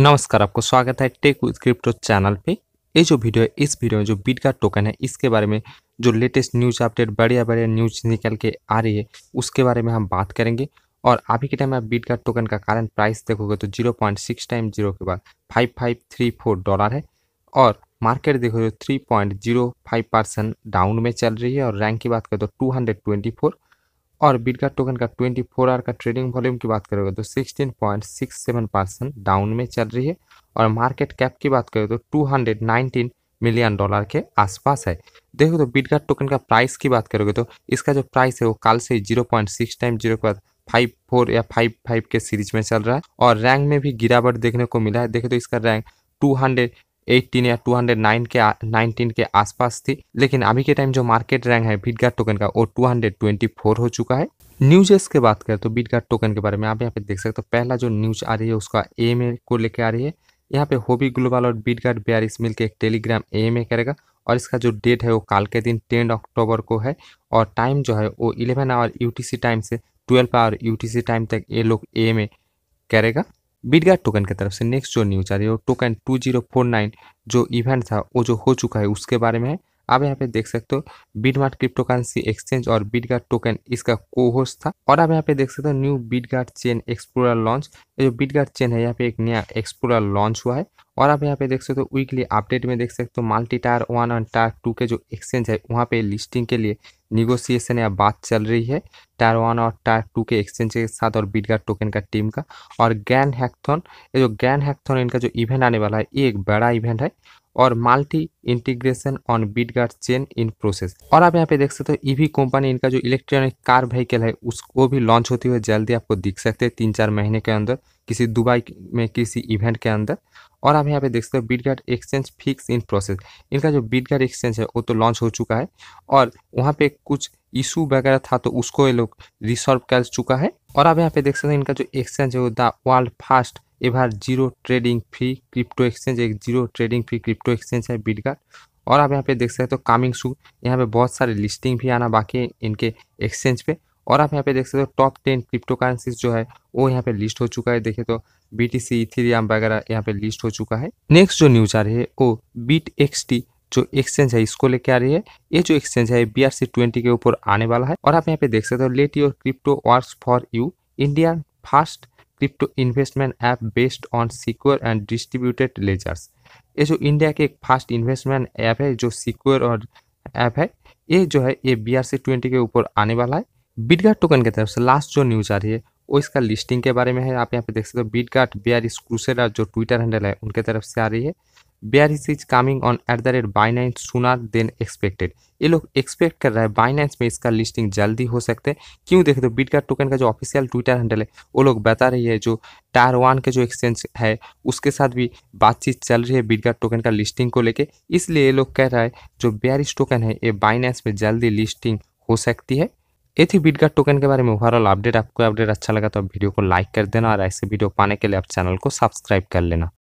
नमस्कार आपको स्वागत है टेक विद क्रिप्टो चैनल पे ये जो वीडियो है इस वीडियो में जो बीट का टोकन है इसके बारे में जो लेटेस्ट न्यूज़ अपडेट बढ़िया बढ़िया न्यूज़ निकल के आ रही है उसके बारे में हम बात करेंगे और अभी के टाइम में आप का टोकन का कारण प्राइस देखोगे तो zero point six time zero के बाद five five three four dollar है और मार्केट देखोगे तो three point zero five percent down में चल रही है और रैंक की बात करें तो टू हंड्रेड ट्वेंटी फोर और बिटकॉइन टोकन का 24 फोर आवर का ट्रेडिंग वॉल्यूम की बात करोगे तो 16.67 परसेंट डाउन में चल रही है और मार्केट कैप की बात करें तो 219 मिलियन डॉलर के आसपास है देखो तो बिटकॉइन टोकन का प्राइस की बात करोगे तो इसका जो प्राइस है वो कल से zero point six time zero के बाद फाइव फोर या फाइव फाइव के सीरीज में चल रहा है और रैंक में भी गिरावट देखने को मिला है देखो तो इसका रैंक टू हंड्रेड एट्टीन या टू हंड्रेड नाइन के नाइनटीन के आसपास थी लेकिन अभी के टाइम जो मार्केट रैंक है बीटगार्ड टोकन का वो टू हंड्रेड ट्वेंटी फोर हो चुका है न्यूजेस के बात करें तो बीटगार्ड टोकन के बारे में आप यहाँ पे देख सकते हो पहला जो न्यूज आ रही है उसका एम को लेकर आ रही है यहाँ पे होबी ग्लोबल और बीटगार्ड बियारिस मिलकर एक टेलीग्राम एम करेगा और इसका जो डेट है वो काल के दिन टेन अक्टूबर को है और टाइम जो है वो इलेवन आवर यू टाइम से ट्वेल्व आवर यू टाइम तक ये लोग एम करेगा बिटगार्ड टोकन की तरफ से नेक्स्ट जो न्यूज आ रही है वो टोकन नाइन जो इवेंट था वो जो हो चुका है उसके बारे में है आप यहाँ पे देख सकते हो बीडमार्ट क्रिप्टो करेंसी एक्सचेंज और बीडगार्ड टोकन इसका कोहोस था और आप यहाँ पे देख सकते हो new Bitgard chain explorer launch जो बीडगार्ड चेन है यहाँ पे एक नया एक्सप्लोरर लॉन्च हुआ है और आप यहाँ पे देख सकते हो वीकली अपडेट में देख सकते हो मल्टी टायर वन और टायर टू के जो एक्सचेंज है वहाँ पे लिस्टिंग के लिए निगोसिएशन या बात चल रही है टायर वन और टायर टू के एक्सचेंज के साथ और बीटगार्ड टोकन का टीम का और गैन हैकथॉन ये जो गैन हैकथॉन इनका जो इवेंट आने वाला है ये एक बड़ा इवेंट है और multi integration on Bitgard chain in process और आप यहाँ पे देख सकते हो ईवी कंपनी इनका जो इलेक्ट्रॉनिक कार व्हीकल है उसको भी लॉन्च होती हुई जल्दी आपको दिख सकते हैं तीन चार महीने के अंदर किसी दुबई में किसी इवेंट के अंदर और आप यहाँ पे देख सकते हो Bitgard exchange fix in process इनका जो बीट गार्ड एक्सचेंज है वो तो लॉन्च हो चुका है और वहाँ पे कुछ इशू वगैरह था तो उसको ये लोग रिसॉल्व कर चुका है और आप यहाँ पे देख सकते हैं इनका जो एक्सचेंज है वो the world fast ever zero trading free crypto exchange एक zero trading free crypto exchange है बिटगार्ड और आप यहाँ पे देख सकते हो कमिंग सू यहाँ पे बहुत सारे लिस्टिंग भी आना बाकी है इनके एक्सचेंज पे और आप यहाँ पे देख सकते हो टॉप टेन क्रिप्टो करेंसीज जो है वो यहाँ पे लिस्ट हो चुका है देखे तो बी टी सी इथीरियम वगैरह यहाँ पे लिस्ट हो चुका है नेक्स्ट जो न्यूज आ रही है वो बीट एक्स टी जो एक्सचेंज है इसको लेके आ रही है ये जो एक्सचेंज है बी आर सी ट्वेंटी के ऊपर आने वाला है और आप यहाँ पे देख सकते हो let your crypto work for you India fast crypto investment app based on secure and distributed ledgers ये जो इंडिया के एक फास्ट इन्वेस्टमेंट ऐप है जो सिक्योर और ऐप है ये जो है ये बी आर सी ट्वेंटी के ऊपर आने वाला है बिटगार्ड टोकन की तरफ से लास्ट जो न्यूज़ आ रही है वो इसका लिस्टिंग के बारे में है आप यहाँ पे देख सकते हो बिटगार्ड बी आर इस जो ट्विटर हैंडल है उनके तरफ से आ रही है बेयरिस is coming on at the rate Binance sooner than expected ये लोग एक्सपेक्ट कर रहा है बाइनेंस में इसका लिस्टिंग जल्दी हो सकते हैं क्यों देखते हो बिटकार टोकन का जो ऑफिशियल ट्विटर हैंडल है वो लोग बता रही है जो टायर वन के जो एक्सचेंज है उसके साथ भी बातचीत चल रही है बिटकार टोकन का लिस्टिंग को लेकर इसलिए ये लोग कह रहा है जो बेयरिस टोकन है ये बाइनेंस में जल्दी लिस्टिंग हो सकती है ये थी बिटगार्ड टोकन के बारे में ओवरऑल अपडेट आपको अपडेट अच्छा लगा तो आप वीडियो को लाइक कर देना और ऐसे वीडियो पाने के लिए आप चैनल को सब्सक्राइब कर लेना